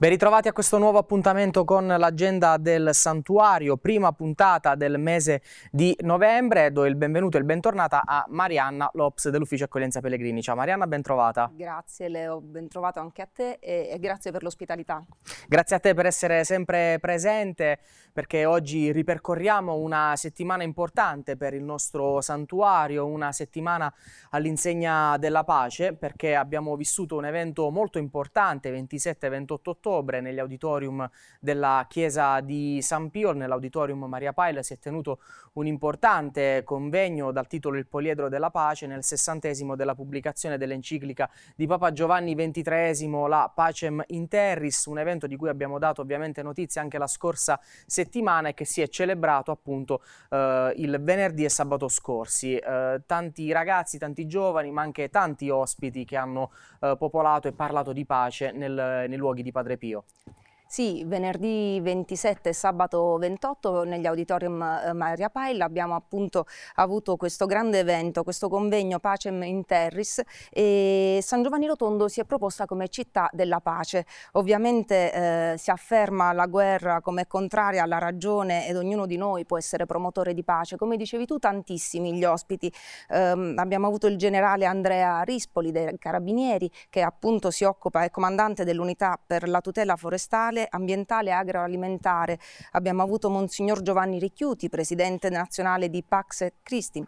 Ben ritrovati a questo nuovo appuntamento con l'agenda del santuario, prima puntata del mese di novembre. Do il benvenuto e il bentornata a Marianna Lops dell'Ufficio Accoglienza Pellegrini. Ciao Marianna, bentrovata. Grazie Leo, bentrovato anche a te e grazie per l'ospitalità. Grazie a te per essere sempre presente perché oggi ripercorriamo una settimana importante per il nostro santuario, una settimana all'insegna della pace perché abbiamo vissuto un evento molto importante 27-28 ottobre ottobre negli auditorium della Chiesa di San Pio, nell'auditorium Maria Paila, si è tenuto un importante convegno dal titolo Il Poliedro della Pace nel sessantesimo della pubblicazione dell'enciclica di Papa Giovanni XXIII, la Pacem in Terris, un evento di cui abbiamo dato ovviamente notizia anche la scorsa settimana e che si è celebrato appunto eh, il venerdì e sabato scorsi. Eh, tanti ragazzi, tanti giovani, ma anche tanti ospiti che hanno eh, popolato e parlato di pace nel, nei luoghi di Padre Pío. Sì, venerdì 27 e sabato 28 negli auditorium eh, Maria Paella abbiamo appunto avuto questo grande evento, questo convegno Pacem in Terris e San Giovanni Rotondo si è proposta come città della pace. Ovviamente eh, si afferma la guerra come contraria alla ragione ed ognuno di noi può essere promotore di pace. Come dicevi tu, tantissimi gli ospiti. Eh, abbiamo avuto il generale Andrea Rispoli dei Carabinieri che appunto si occupa, è comandante dell'unità per la tutela forestale sede ambientale agroalimentare. Abbiamo avuto Monsignor Giovanni Ricchiuti, presidente nazionale di Pax Christi,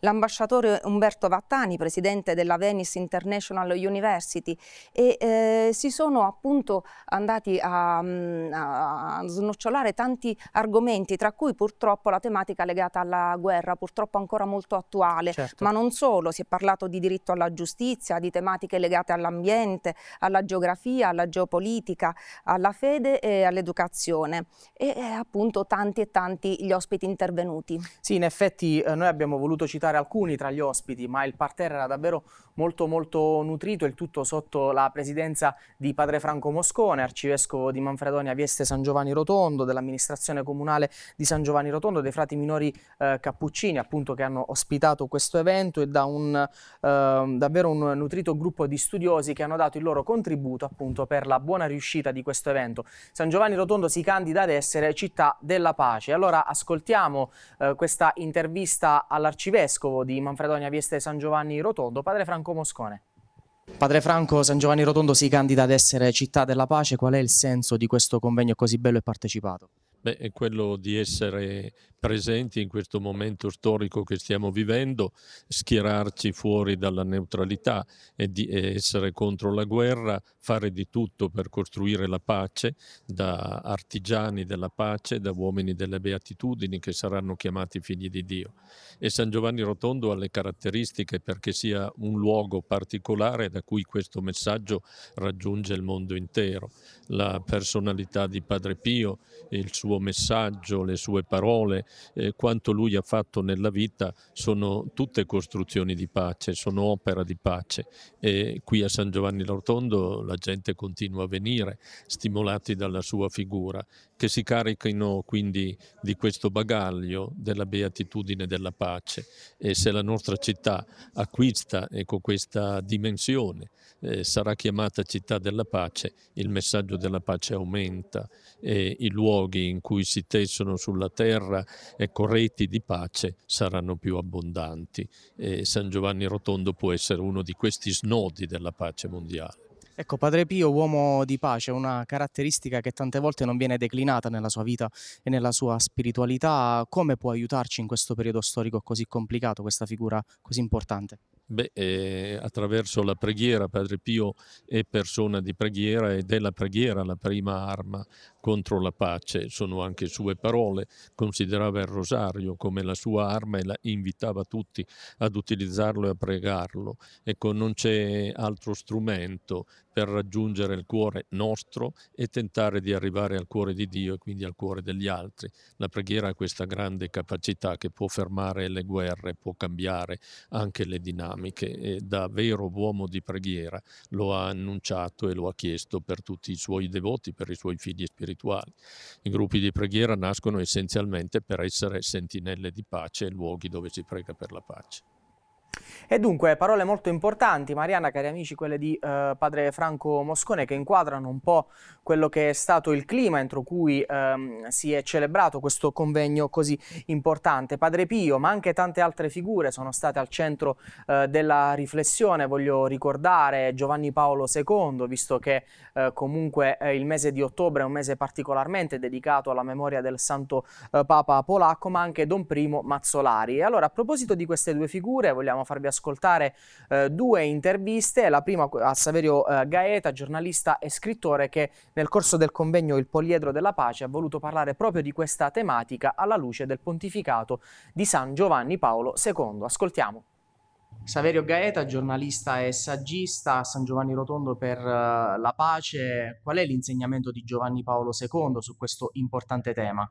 l'ambasciatore Umberto Vattani, presidente della Venice International University e eh, si sono appunto andati mm, a, a, snocciolare tanti argomenti, tra cui purtroppo la tematica legata alla guerra, purtroppo ancora molto attuale, certo. ma non solo, si è parlato di diritto alla giustizia, di tematiche legate all'ambiente, alla geografia, alla geopolitica, alla fede fede e eh, all'educazione e eh, appunto tanti e tanti gli ospiti intervenuti. Sì, in effetti eh, noi abbiamo voluto citare alcuni tra gli ospiti, ma il parterre era davvero molto molto nutrito, il tutto sotto la presidenza di padre Franco Moscone, arcivescovo di Manfredonia Vieste San Giovanni Rotondo, dell'amministrazione comunale di San Giovanni Rotondo, dei frati minori eh, Cappuccini, appunto che hanno ospitato questo evento e da un ehm, davvero un nutrito gruppo di studiosi che hanno dato il loro contributo appunto per la buona riuscita di questo evento. San Giovanni Rotondo si candida ad essere città della pace. Allora ascoltiamo eh, questa intervista all'arcivescovo di Manfredonia Vieste San Giovanni Rotondo, padre Franco Moscone. Padre Franco, San Giovanni Rotondo si candida ad essere città della pace, qual è il senso di questo convegno così bello e partecipato? Beh, è quello di essere presenti in questo momento storico che stiamo vivendo, schierarci fuori dalla neutralità e di essere contro la guerra, fare di tutto per costruire la pace, da artigiani della pace, da uomini delle beatitudini che saranno chiamati figli di Dio. E San Giovanni Rotondo ha le caratteristiche perché sia un luogo particolare da cui questo messaggio raggiunge il mondo intero. La personalità di Padre Pio, il suo messaggio, le sue parole, eh, quanto lui ha fatto nella vita sono tutte costruzioni di pace, sono opera di pace. E qui a San Giovanni L'Ortondo la gente continua a venire, stimolati dalla sua figura che si carichino quindi di questo bagaglio della beatitudine e della pace e se la nostra città acquista ecco, questa dimensione eh, sarà chiamata città della pace, il messaggio della pace aumenta e i luoghi in cui si tessono sulla terra ecco, reti di pace saranno più abbondanti e San Giovanni Rotondo può essere uno di questi snodi della pace mondiale. Ecco, Padre Pio, uomo di pace, una caratteristica che tante volte non viene declinata nella sua vita e nella sua spiritualità. Come può aiutarci in questo periodo storico così complicato, questa figura così importante? Beh, eh, attraverso la preghiera, Padre Pio è persona di preghiera ed è la preghiera la prima arma contro la pace, sono anche sue parole, considerava il rosario come la sua arma e la invitava tutti ad utilizzarlo e a pregarlo. Ecco, non c'è altro strumento per raggiungere il cuore nostro e tentare di arrivare al cuore di Dio e quindi al cuore degli altri. La preghiera ha questa grande capacità che può fermare le guerre, può cambiare anche le dinamiche e da vero uomo di preghiera lo ha annunciato e lo ha chiesto per tutti i suoi devoti, per i suoi figli spirituali. I gruppi di preghiera nascono essenzialmente per essere sentinelle di pace e luoghi dove si prega per la pace. E dunque, parole molto importanti, Mariana, cari amici, quelle di eh, padre Franco Moscone, che inquadrano un po' quello che è stato il clima entro cui ehm, si è celebrato questo convegno così importante. Padre Pio, ma anche tante altre figure sono state al centro eh, della riflessione. Voglio ricordare Giovanni Paolo II, visto che eh, comunque eh, il mese di ottobre è un mese particolarmente dedicato alla memoria del santo eh, Papa polacco, ma anche Don Primo Mazzolari. E allora, a proposito di queste due figure, vogliamo andiamo farvi ascoltare eh, due interviste, la prima a Saverio eh, Gaeta, giornalista e scrittore che nel corso del convegno Il Poliedro della Pace ha voluto parlare proprio di questa tematica alla luce del pontificato di San Giovanni Paolo II. Ascoltiamo. Saverio Gaeta, giornalista e saggista a San Giovanni Rotondo per eh, la pace, qual è l'insegnamento di Giovanni Paolo II su questo importante tema?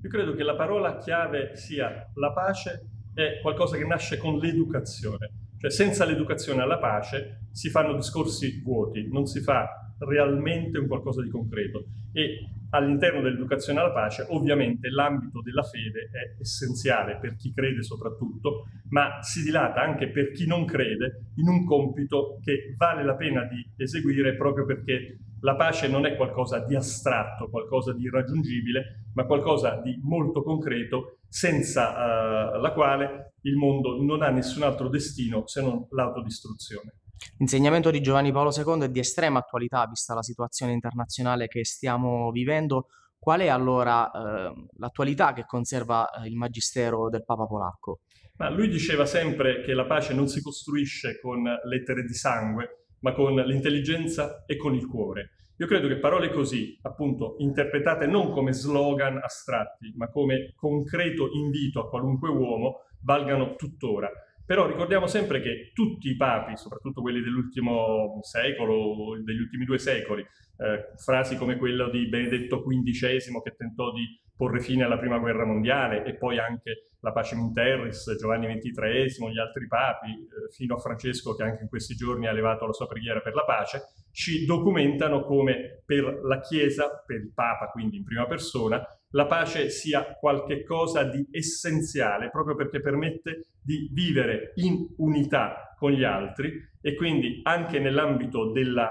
Io credo che la parola chiave sia la pace è qualcosa che nasce con l'educazione. Cioè senza l'educazione alla pace si fanno discorsi vuoti, non si fa realmente un qualcosa di concreto. E all'interno dell'educazione alla pace ovviamente l'ambito della fede è essenziale per chi crede soprattutto, ma si dilata anche per chi non crede in un compito che vale la pena di eseguire proprio perché la pace non è qualcosa di astratto, qualcosa di irraggiungibile, ma qualcosa di molto concreto, senza eh, la quale il mondo non ha nessun altro destino se non l'autodistruzione. L'insegnamento di Giovanni Paolo II è di estrema attualità, vista la situazione internazionale che stiamo vivendo. Qual è allora eh, l'attualità che conserva eh, il magistero del Papa polacco? Ma lui diceva sempre che la pace non si costruisce con lettere di sangue, ma con l'intelligenza e con il cuore. Io credo che parole così, appunto, interpretate non come slogan astratti, ma come concreto invito a qualunque uomo, valgano tuttora. Però ricordiamo sempre che tutti i papi, soprattutto quelli dell'ultimo secolo, degli ultimi due secoli, eh, frasi come quella di Benedetto XV che tentò di porre fine alla prima guerra mondiale e poi anche la pace Minterris, Giovanni XXIII, gli altri papi, eh, fino a Francesco che anche in questi giorni ha elevato la sua preghiera per la pace, ci documentano come per la Chiesa, per il Papa quindi in prima persona, la pace sia qualcosa di essenziale, proprio perché permette di vivere in unità con gli altri e quindi anche nell'ambito della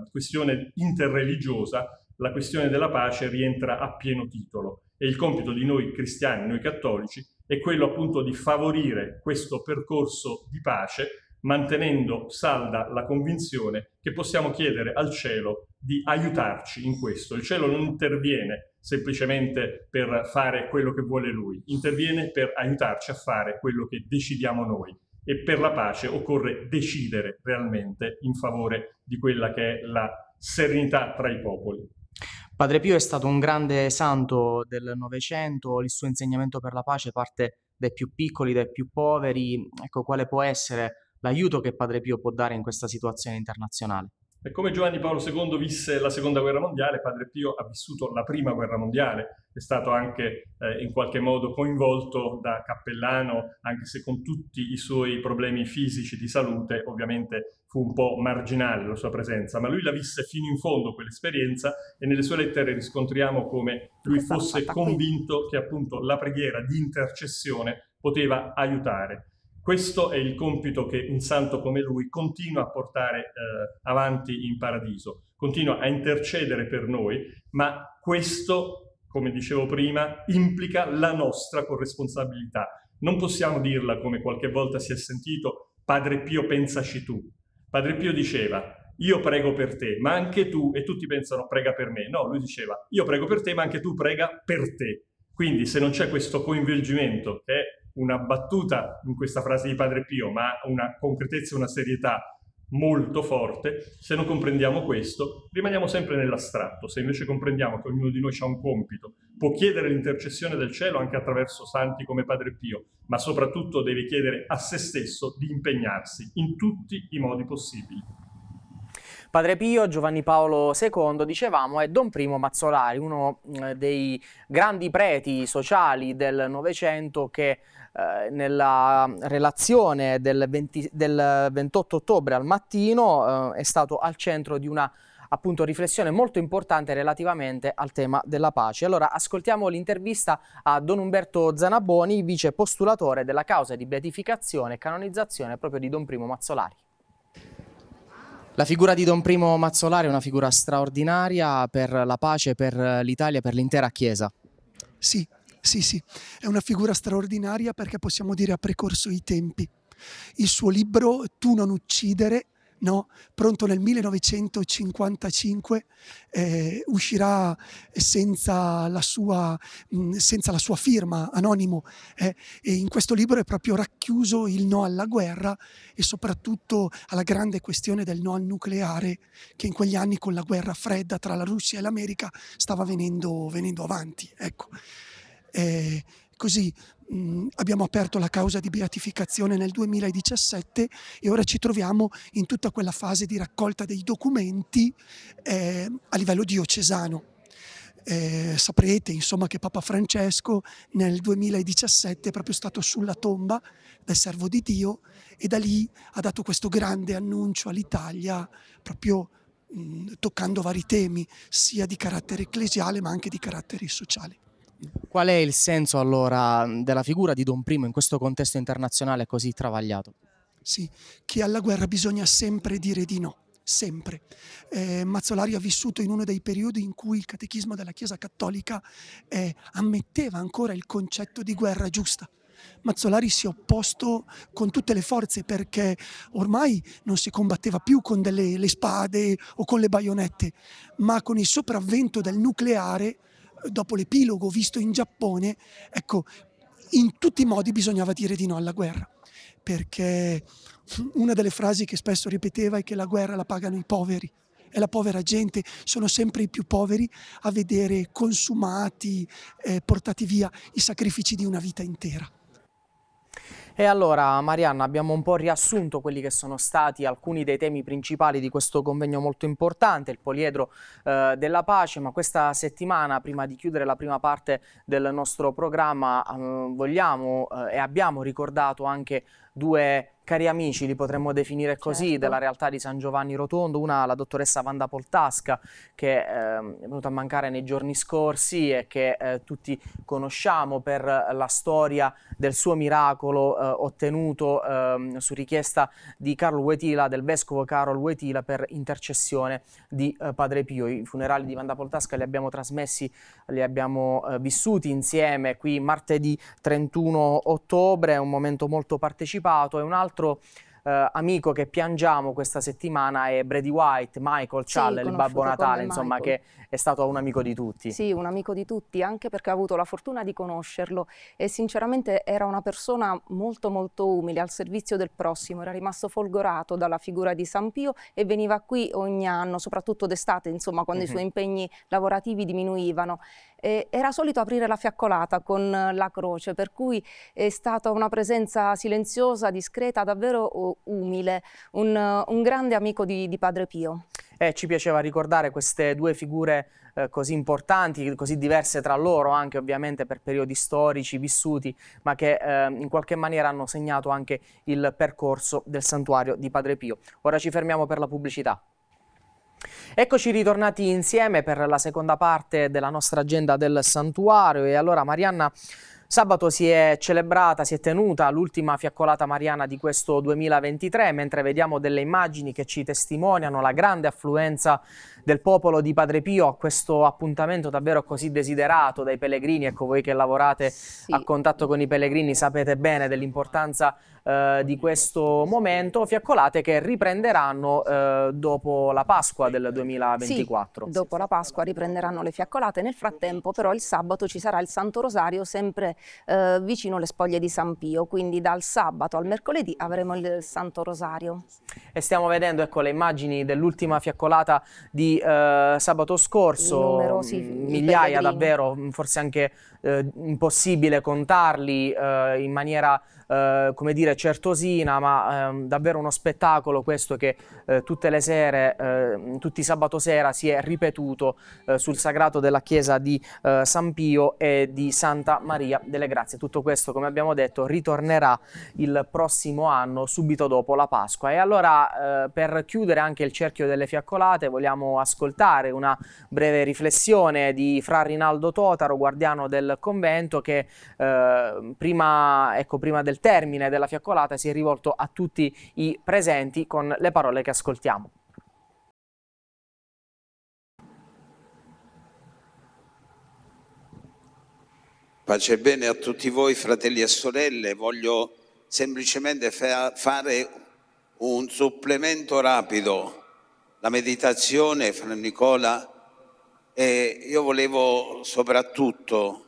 uh, questione interreligiosa la questione della pace rientra a pieno titolo e il compito di noi cristiani, noi cattolici, è quello appunto di favorire questo percorso di pace mantenendo salda la convinzione che possiamo chiedere al cielo di aiutarci in questo. Il cielo non interviene semplicemente per fare quello che vuole lui, interviene per aiutarci a fare quello che decidiamo noi e per la pace occorre decidere realmente in favore di quella che è la serenità tra i popoli. Padre Pio è stato un grande santo del Novecento, il suo insegnamento per la pace parte dai più piccoli, dai più poveri, ecco quale può essere l'aiuto che Padre Pio può dare in questa situazione internazionale. E come Giovanni Paolo II visse la seconda guerra mondiale, Padre Pio ha vissuto la prima guerra mondiale, è stato anche eh, in qualche modo coinvolto da cappellano, anche se con tutti i suoi problemi fisici di salute, ovviamente fu un po' marginale la sua presenza, ma lui la visse fino in fondo quell'esperienza e nelle sue lettere riscontriamo come lui fosse convinto che appunto la preghiera di intercessione poteva aiutare questo è il compito che un santo come lui continua a portare eh, avanti in paradiso, continua a intercedere per noi, ma questo, come dicevo prima, implica la nostra corresponsabilità. Non possiamo dirla come qualche volta si è sentito, Padre Pio pensaci tu. Padre Pio diceva, io prego per te, ma anche tu, e tutti pensano prega per me. No, lui diceva, io prego per te, ma anche tu prega per te. Quindi se non c'è questo coinvolgimento che è una battuta in questa frase di Padre Pio, ma una concretezza, e una serietà molto forte. Se non comprendiamo questo, rimaniamo sempre nell'astratto. Se invece comprendiamo che ognuno di noi ha un compito, può chiedere l'intercessione del cielo anche attraverso santi come Padre Pio, ma soprattutto deve chiedere a se stesso di impegnarsi in tutti i modi possibili. Padre Pio, Giovanni Paolo II, dicevamo, è Don Primo Mazzolari, uno eh, dei grandi preti sociali del Novecento che eh, nella relazione del, 20, del, 28 ottobre al mattino eh, è stato al centro di una appunto riflessione molto importante relativamente al tema della pace. Allora ascoltiamo l'intervista a Don Umberto Zanaboni, vice postulatore della causa di beatificazione e canonizzazione proprio di Don Primo Mazzolari. La figura di Don Primo Mazzolari è una figura straordinaria per la pace, per l'Italia, per l'intera Chiesa. Sì, sì, sì, è una figura straordinaria perché possiamo dire ha precorso i tempi. Il suo libro Tu non uccidere no? pronto nel 1955, eh, uscirà senza la sua, mh, mm, senza la sua firma, anonimo. Eh? e in questo libro è proprio racchiuso il no alla guerra e soprattutto alla grande questione del no al nucleare che in quegli anni con la guerra fredda tra la Russia e l'America stava venendo, venendo avanti. Ecco. Eh, così mh, mm, abbiamo aperto la causa di beatificazione nel 2017 e ora ci troviamo in tutta quella fase di raccolta dei documenti eh, a livello diocesano. Eh, saprete insomma che Papa Francesco nel 2017 è proprio stato sulla tomba del servo di Dio e da lì ha dato questo grande annuncio all'Italia proprio mh, mm, toccando vari temi sia di carattere ecclesiale ma anche di carattere sociale. Qual è il senso allora della figura di Don Primo in questo contesto internazionale così travagliato? Sì, che alla guerra bisogna sempre dire di no sempre. Eh, Mazzolari ha vissuto in uno dei periodi in cui il catechismo della Chiesa cattolica eh, ammetteva ancora il concetto di guerra giusta. Mazzolari si è opposto con tutte le forze perché ormai non si combatteva più con delle, le spade o con le baionette, ma con il sopravvento del nucleare dopo l'epilogo visto in Giappone, ecco, in tutti i modi bisognava dire di no alla guerra, perché una delle frasi che spesso ripeteva è che la guerra la pagano i poveri. E la povera gente sono sempre i più poveri a vedere consumati, eh, portati via i sacrifici di una vita intera. E allora Marianna abbiamo un po' riassunto quelli che sono stati alcuni dei temi principali di questo convegno molto importante, il poliedro eh, della pace, ma questa settimana prima di chiudere la prima parte del nostro programma eh, vogliamo eh, e abbiamo ricordato anche due cari amici, li potremmo definire così, certo. della realtà di San Giovanni Rotondo, una la dottoressa Vanda Poltasca che eh, è venuta a mancare nei giorni scorsi e che eh, tutti conosciamo per la storia del suo miracolo eh, ottenuto ehm, su richiesta di Carlo Wetila, del vescovo Carlo Wetila per intercessione di eh, Padre Pio. I funerali di Vanda Poltasca li abbiamo trasmessi, li abbiamo eh, vissuti insieme qui martedì 31 ottobre, è un momento molto partecipato e un altro altro eh, amico che piangiamo questa settimana è Brady White, Michael sì, il Babbo Natale, insomma, Michael. che è stato un amico di tutti. Sì, un amico di tutti, anche perché ho avuto la fortuna di conoscerlo e sinceramente era una persona molto molto umile, al servizio del prossimo, era rimasto folgorato dalla figura di San Pio e veniva qui ogni anno, soprattutto d'estate, insomma, quando mm -hmm. i mhm. suoi impegni lavorativi diminuivano eh, era solito aprire la fiaccolata con eh, la croce, per cui è stata una presenza silenziosa, discreta, davvero umile, un, eh, un grande amico di, di Padre Pio. Eh, ci piaceva ricordare queste due figure eh, così importanti, così diverse tra loro, anche ovviamente per periodi storici vissuti, ma che eh, in qualche maniera hanno segnato anche il percorso del santuario di Padre Pio. Ora ci fermiamo per la pubblicità. Eccoci ritornati insieme per la seconda parte della nostra agenda del santuario e allora Marianna Sabato si è celebrata, si è tenuta l'ultima fiaccolata mariana di questo 2023, mentre vediamo delle immagini che ci testimoniano la grande affluenza del popolo di Padre Pio a questo appuntamento davvero così desiderato dai pellegrini. Ecco, voi che lavorate sì. a contatto con i pellegrini sapete bene dell'importanza eh, di questo momento, fiaccolate che riprenderanno eh, dopo la Pasqua del 2024. Sì, dopo la Pasqua riprenderanno le fiaccolate, nel frattempo però il sabato ci sarà il Santo Rosario sempre eh, vicino alle spoglie di San Pio, quindi dal sabato al mercoledì avremo il Santo Rosario. E stiamo vedendo ecco, le immagini dell'ultima fiaccolata di eh, sabato scorso, numerosi, mm, migliaia davvero, mm, forse anche eh, impossibile contarli in maniera eh, come dire, certosina, ma ehm, davvero uno spettacolo questo che eh, tutte le sere, eh, tutti sabato sera si è ripetuto eh, sul sagrato della chiesa di eh, San Pio e di Santa Maria delle Grazie. Tutto questo, come abbiamo detto, ritornerà il prossimo anno, subito dopo la Pasqua. E allora, per chiudere anche il cerchio delle fiaccolate, vogliamo ascoltare una breve riflessione di Fra Rinaldo Totaro, guardiano del convento, che ehm, prima, ecco, prima del termine della fiaccolata si è rivolto a tutti i presenti con le parole che ascoltiamo. Pace e bene a tutti voi fratelli e sorelle, voglio semplicemente fa fare un supplemento rapido, la meditazione, fra Nicola, e io volevo soprattutto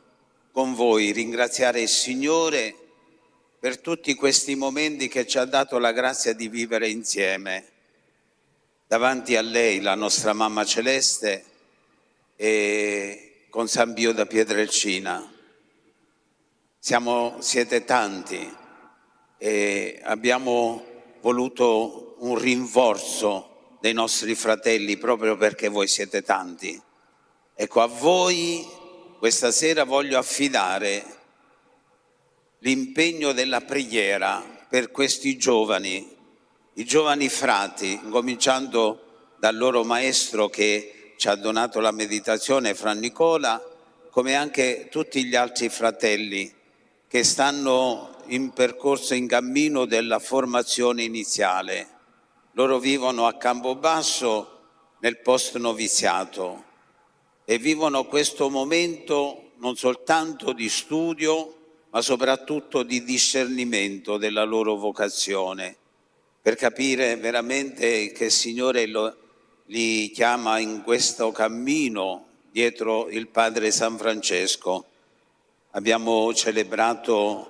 con voi ringraziare il Signore per tutti questi momenti che ci ha dato la grazia di vivere insieme. Davanti a lei, la nostra mamma celeste, e con San Bio da Pietrelcina. Siamo, siete tanti e abbiamo voluto un rinforzo dei nostri fratelli proprio perché voi siete tanti. Ecco, a voi questa sera voglio affidare l'impegno della preghiera per questi giovani, i giovani frati, cominciando dal loro maestro che ci ha donato la meditazione, Fra Nicola, come anche tutti gli altri fratelli che stanno in percorso, in cammino della formazione iniziale. Loro vivono a Campobasso nel post noviziato e vivono questo momento non soltanto di studio, ma soprattutto di discernimento della loro vocazione, per capire veramente che il Signore lo, li chiama in questo cammino dietro il Padre San Francesco. Abbiamo celebrato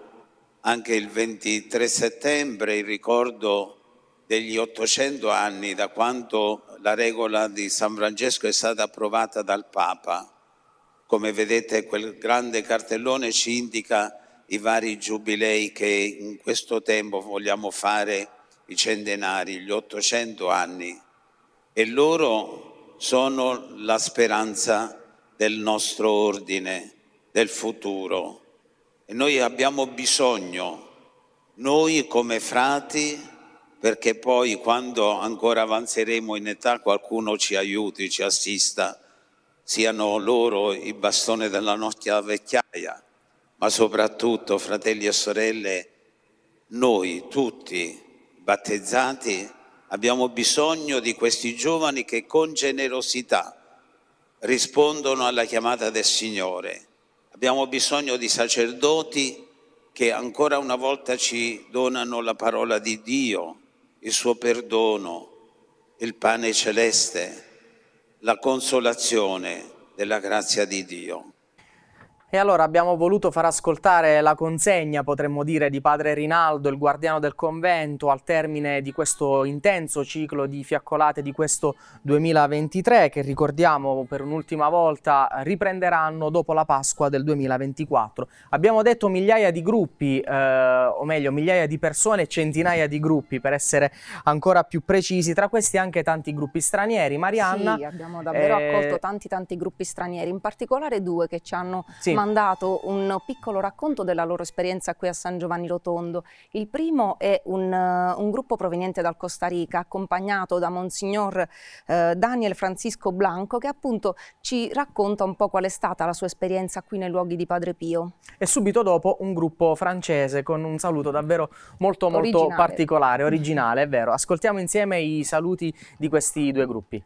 anche il 23 settembre il ricordo degli 800 anni da quando la regola di San Francesco è stata approvata dal Papa. Come vedete quel grande cartellone ci indica i vari giubilei che in questo tempo vogliamo fare, i centenari, gli 800 anni, e loro sono la speranza del nostro ordine, del futuro. E noi abbiamo bisogno, noi come frati, perché poi quando ancora avanzeremo in età qualcuno ci aiuti, ci assista, siano loro il bastone della nostra vecchiaia ma soprattutto, fratelli e sorelle, noi tutti battezzati abbiamo bisogno di questi giovani che con generosità rispondono alla chiamata del Signore. Abbiamo bisogno di sacerdoti che ancora una volta ci donano la parola di Dio, il suo perdono, il pane celeste, la consolazione della grazia di Dio. E allora abbiamo voluto far ascoltare la consegna, potremmo dire, di padre Rinaldo, il guardiano del convento, al termine di questo intenso ciclo di fiaccolate di questo 2023, che ricordiamo per un'ultima volta riprenderanno dopo la Pasqua del 2024. Abbiamo detto migliaia di gruppi, eh, o meglio migliaia di persone, centinaia di gruppi, per essere ancora più precisi, tra questi anche tanti gruppi stranieri. Marianna... Sì, abbiamo davvero eh... accolto tanti tanti gruppi stranieri, in particolare due che ci hanno... Sì mandato un piccolo racconto della loro esperienza qui a San Giovanni Rotondo. Il primo è un, un gruppo proveniente dal Costa Rica, accompagnato da Monsignor uh, Daniel Francisco Blanco, che appunto ci racconta un po' qual è stata la sua esperienza qui nei luoghi di Padre Pio. E subito dopo un gruppo francese con un saluto davvero molto molto originale. particolare, originale, è vero. Ascoltiamo insieme i saluti di questi due gruppi.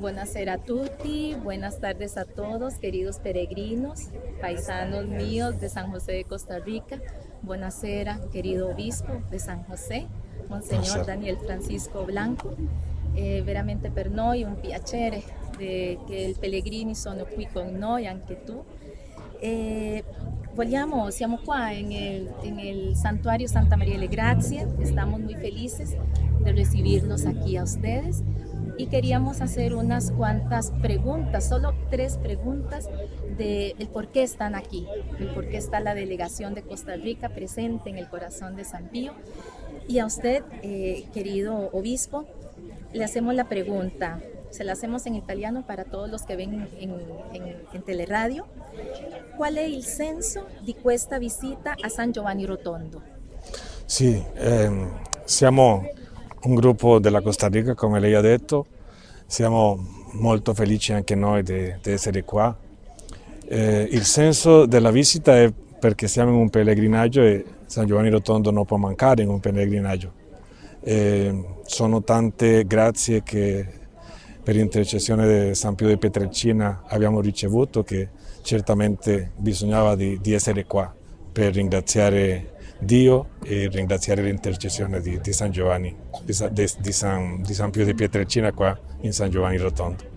Buenas tardes a todos, queridos peregrinos, paisanos míos de San José de Costa Rica. Buenas querido obispo de San José, Monseñor Daniel Francisco Blanco. Eh, veramente per un piacere de, que el pellegrini sono qui con noi, anche tu. Eh, vogliamo, siamo en el, santuario Santa María de Gracia, estamos muy felices de recibirnos aquí a ustedes y queríamos hacer unas cuantas preguntas, solo tres preguntas de el por qué están aquí, el por qué está la delegación de Costa Rica presente en el corazón de San Pío. Y a usted, eh, querido obispo, le hacemos la pregunta, se la hacemos en italiano para todos los que ven en, teleradio. ¿Cuál es el censo de esta visita a San Giovanni Rotondo? Sí, eh, un gruppo della Costa Rica, come lei ha detto, siamo molto felici anche noi di, di essere qua. Eh, il senso della visita è perché siamo in un pellegrinaggio e San Giovanni Rotondo non può mancare in un pellegrinaggio. Eh, sono tante grazie che per intercessione di San Pio di Petrelcina abbiamo ricevuto che certamente bisognava di, di essere qua per ringraziare Dio e ringraziare l'intercessione di, di, San Giovanni, di, di, San, di, San, Pio di Pietrelcina qua in San Giovanni Rotondo.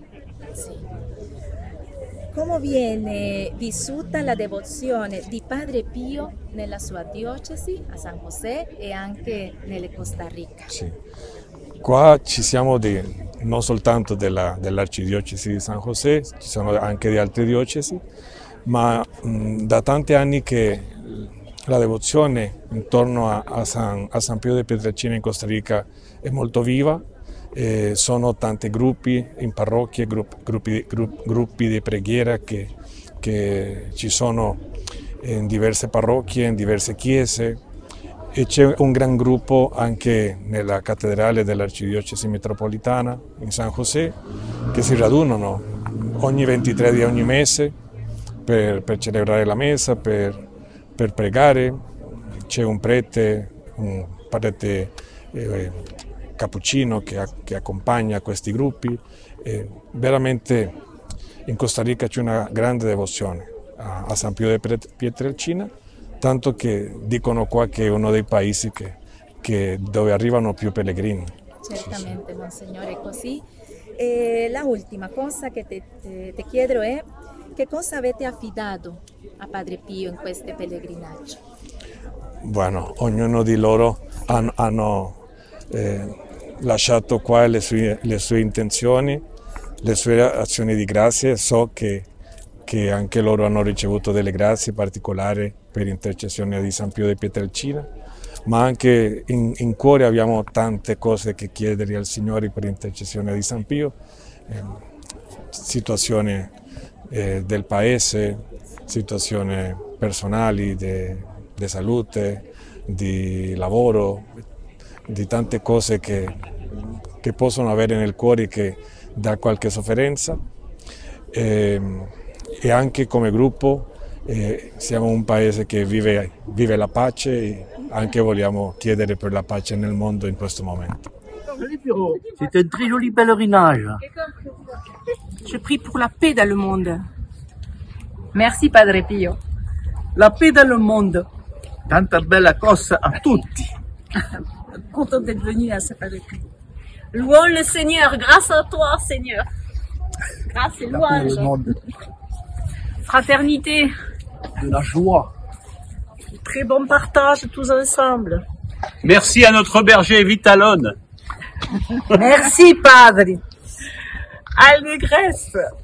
Come viene vissuta la devozione di Padre Pio nella sua diocesi a San José e anche nelle Costa Rica? Sì, qua ci siamo di, non soltanto dell'arcidiocesi di San José, ci sono anche di altre diocesi, ma mh, da tanti anni che la devozione intorno a, a, San, a, San, Pio de Pietrelcina in Costa Rica è molto viva, eh, sono tanti gruppi in parrocchie, gruppi, gruppi, gruppi di preghiera che, che, ci sono in diverse parrocchie, in diverse chiese e c'è un gran gruppo anche nella cattedrale dell'arcidiocesi metropolitana in San José che si radunano ogni 23 di ogni mese per, per celebrare la messa, per per pregare, c'è un prete, un prete eh, cappuccino che, che, accompagna questi gruppi. Eh, veramente in Costa Rica c'è una grande devozione a, a San Pio di Pietrelcina, tanto che dicono qua che è uno dei paesi che, che dove arrivano più pellegrini. Certamente, sì, sì. Monsignore, è così. E la ultima cosa che ti chiedo è che cosa avete affidato a Padre Pio in queste pellegrinaggio? Bueno, ognuno di loro hanno, hanno eh, lasciato qua le sue, le sue, intenzioni, le sue azioni di grazie. So che, che anche loro hanno ricevuto delle grazie particolari per intercessione di San Pio di Pietrelcina, ma anche in, in cuore abbiamo tante cose che chiedere al Signore per intercessione di San Pio, eh, situazioni eh, del paese, situazioni personali, di salute, di lavoro, di tante cose che, che, possono avere nel cuore che dà qualche sofferenza. Eh, e anche come gruppo eh, siamo un paese che vive, vive la pace e anche vogliamo chiedere per la pace nel mondo in questo momento. C'est un très joli pèlerinage. Je prie pour la paix dans le monde. Merci Padre Pio. La paix dans le monde. Tanta bella cosa a tutti. Content d'être venu à ce Padre Pio. Louons le Seigneur, grâce à toi Seigneur. Grâce et louange. Fraternité. De la joie. Très bon partage tous ensemble. Merci à notre berger Vitalone. Merci, padre. Allegresse.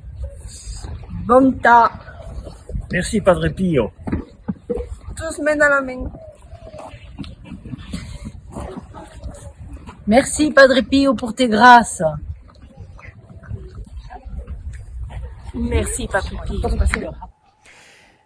Bontà. Merci, padre Pio. Tous mène à la main. Merci, padre Pio, pour tes grâces. Merci, padre Pio.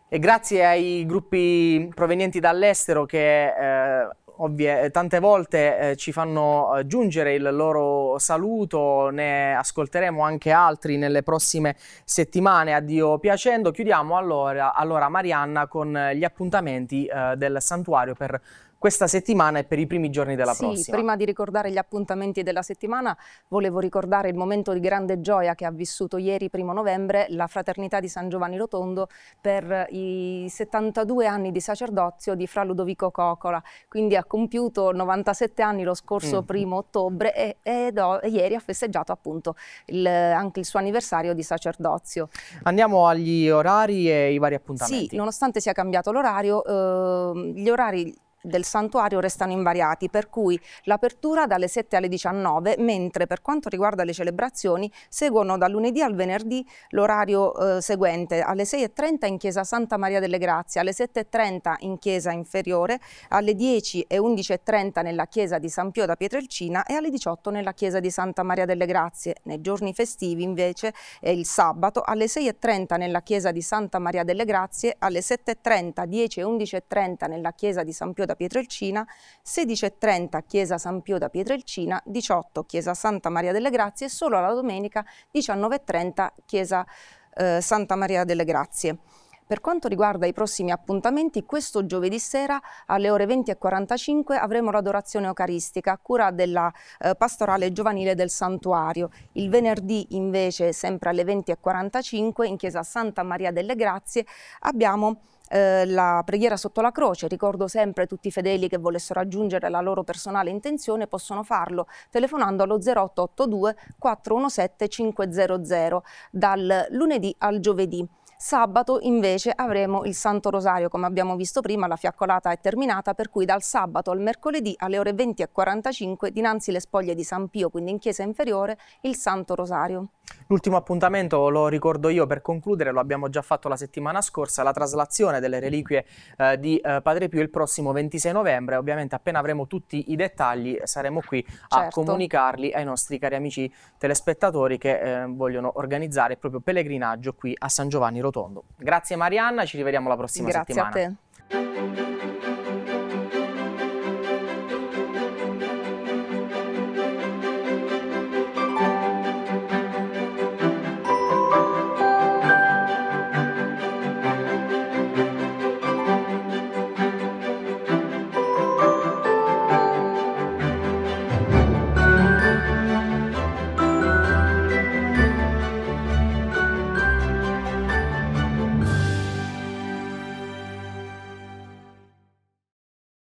E grazie ai gruppi provenienti dall'estero che eh, ovvie, eh, tante volte eh, ci fanno eh, giungere il loro saluto, ne ascolteremo anche altri nelle prossime settimane, a Dio piacendo. Chiudiamo allora, allora Marianna con gli appuntamenti eh, del santuario per questa settimana e per i primi giorni della sì, prossima. Prima di ricordare gli appuntamenti della settimana, volevo ricordare il momento di grande gioia che ha vissuto ieri, primo novembre, la Fraternità di San Giovanni Rotondo per i 72 anni di sacerdozio di Fra Ludovico Cocola. Quindi ha compiuto 97 anni lo scorso mm. primo ottobre e, e, do, e, ieri ha festeggiato appunto il, anche il suo anniversario di sacerdozio. Andiamo agli orari e i vari appuntamenti. Sì, nonostante sia cambiato l'orario, eh, gli orari del santuario restano invariati, per cui l'apertura dalle 7 alle 19, mentre per quanto riguarda le celebrazioni seguono dal lunedì al venerdì l'orario eh, seguente, alle 6.30 in chiesa Santa Maria delle Grazie, alle 7.30 in chiesa inferiore, alle 10 e 11.30 nella chiesa di San Pio da Pietrelcina e alle 18 nella chiesa di Santa Maria delle Grazie. Nei giorni festivi invece è il sabato alle 6.30 nella chiesa di Santa Maria delle Grazie, alle 7.30, 10 e 11.30 nella chiesa di San Pio da da Pietrelcina, 16.30 Chiesa San Pio da Pietrelcina, 18 Chiesa Santa Maria delle Grazie e solo alla domenica 19.30 Chiesa eh, Santa Maria delle Grazie. Per quanto riguarda i prossimi appuntamenti, questo giovedì sera alle ore 20.45 avremo l'adorazione eucaristica a cura della eh, pastorale giovanile del santuario. Il venerdì invece, sempre alle 20.45, in chiesa Santa Maria delle Grazie, abbiamo eh, la preghiera sotto la croce, ricordo sempre tutti i fedeli che volessero aggiungere la loro personale intenzione possono farlo telefonando allo 0882 417 500 dal lunedì al giovedì. Sabato invece avremo il Santo Rosario, come abbiamo visto prima la fiaccolata è terminata, per cui dal sabato al mercoledì alle ore 20 e 45 dinanzi le spoglie di San Pio, quindi in chiesa inferiore, il Santo Rosario. L'ultimo appuntamento lo ricordo io per concludere, lo abbiamo già fatto la settimana scorsa, la traslazione delle reliquie eh, di eh, Padre Pio il prossimo 26 novembre, ovviamente appena avremo tutti i dettagli eh, saremo qui a certo. comunicarli ai nostri cari amici telespettatori che eh, vogliono organizzare proprio pellegrinaggio qui a San Giovanni Rotondo tondo. Grazie Marianna, ci rivediamo la prossima Grazie settimana. Grazie a te.